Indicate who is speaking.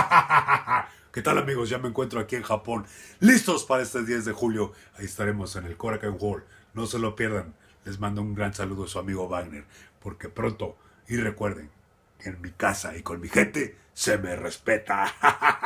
Speaker 1: ¿Qué tal amigos? Ya me encuentro aquí en Japón, listos para este 10 de julio. Ahí estaremos en el Korakuen Hall. No se lo pierdan. Les mando un gran saludo a su amigo Wagner, porque pronto, y recuerden, en mi casa y con mi gente se me respeta.